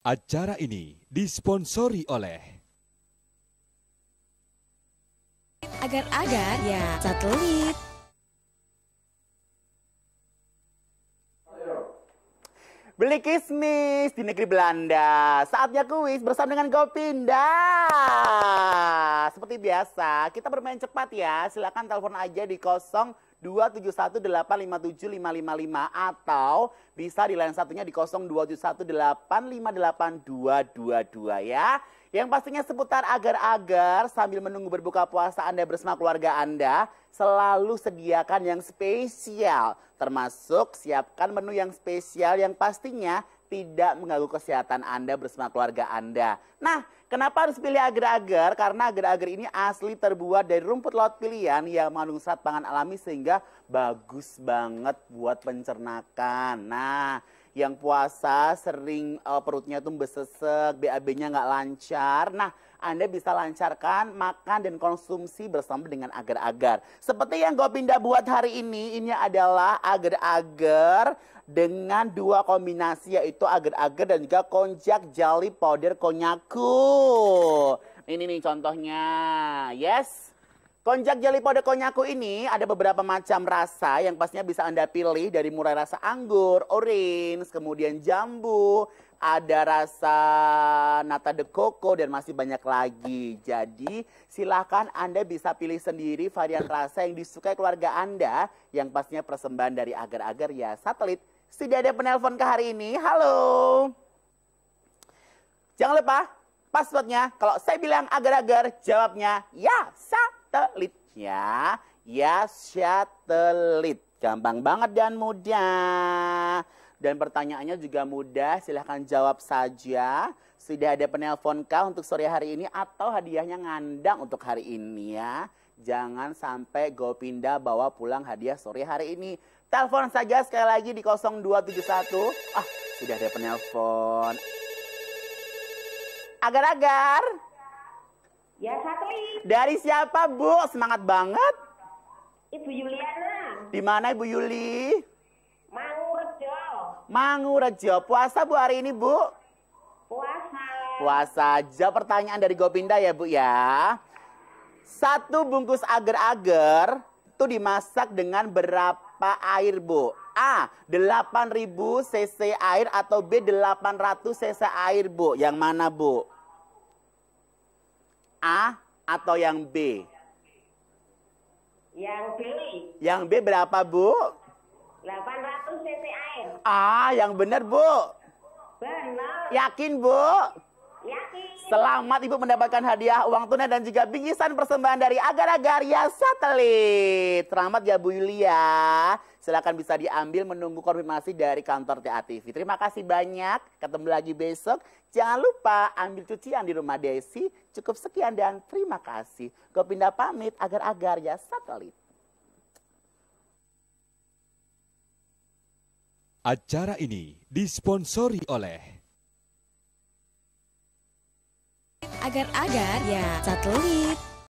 Acara ini disponsori oleh Agar-agar ya satelit. Beli kismis di negeri Belanda. Saatnya kuis bersama dengan Gopinda. Seperti biasa, kita bermain cepat ya. Silakan telepon aja di kosong lima atau bisa di lain satunya di 0271858222 ya. Yang pastinya seputar agar-agar sambil menunggu berbuka puasa Anda bersama keluarga Anda, selalu sediakan yang spesial. Termasuk siapkan menu yang spesial yang pastinya tidak mengganggu kesehatan Anda bersama keluarga Anda. Nah, kenapa harus pilih agar-agar? Karena agar-agar ini asli terbuat dari rumput laut pilihan yang mengandung saat pangan alami sehingga bagus banget buat pencernakan. Nah, yang puasa sering uh, perutnya tuh besesek, BAB-nya nggak lancar. Nah, anda bisa lancarkan makan dan konsumsi bersama dengan agar-agar. Seperti yang gue pindah buat hari ini, ini adalah agar-agar dengan dua kombinasi yaitu agar-agar dan juga konjak jali powder konyaku. Ini nih contohnya. Yes. Konjak jeli pada konyaku ini ada beberapa macam rasa yang pastinya bisa Anda pilih dari mulai rasa anggur, orange, kemudian jambu, ada rasa nata de coco dan masih banyak lagi. Jadi silahkan Anda bisa pilih sendiri varian rasa yang disukai keluarga Anda yang pastinya persembahan dari agar-agar ya satelit. Sudah ada penelpon ke hari ini. Halo. Jangan lupa passwordnya. Kalau saya bilang agar-agar jawabnya ya satelit satelit ya. Ya satelit. Gampang banget dan mudah. Dan pertanyaannya juga mudah, silahkan jawab saja. Sudah ada penelpon kah untuk sore hari ini atau hadiahnya ngandang untuk hari ini ya. Jangan sampai pindah bawa pulang hadiah sore hari ini. Telepon saja sekali lagi di 0271. Ah, sudah ada penelpon. Agar-agar. Ya, satelit. Dari siapa, Bu? Semangat banget. Ibu Yuliana. Di mana Ibu Yuli? Mangurejo. Mangurejo. Puasa Bu hari ini, Bu? Puasa. Puasa aja pertanyaan dari Gopinda ya, Bu ya. Satu bungkus agar-agar itu dimasak dengan berapa air, Bu? A. 8000 cc air atau B. 800 cc air, Bu. Yang mana, Bu? A atau yang B? Yang B. Yang B berapa, Bu? 800 cc air. Ah, yang benar, Bu. Benar. Yakin, Bu? Selamat Ibu mendapatkan hadiah uang tunai dan juga bingkisan persembahan dari agar-agar ya satelit. Selamat ya Bu Yulia. Silahkan bisa diambil menunggu konfirmasi dari kantor TATV. Terima kasih banyak. Ketemu lagi besok. Jangan lupa ambil cucian di rumah Desi. Cukup sekian dan terima kasih. Gue pindah pamit agar-agar ya satelit. Acara ini disponsori oleh agar-agar ya satelit.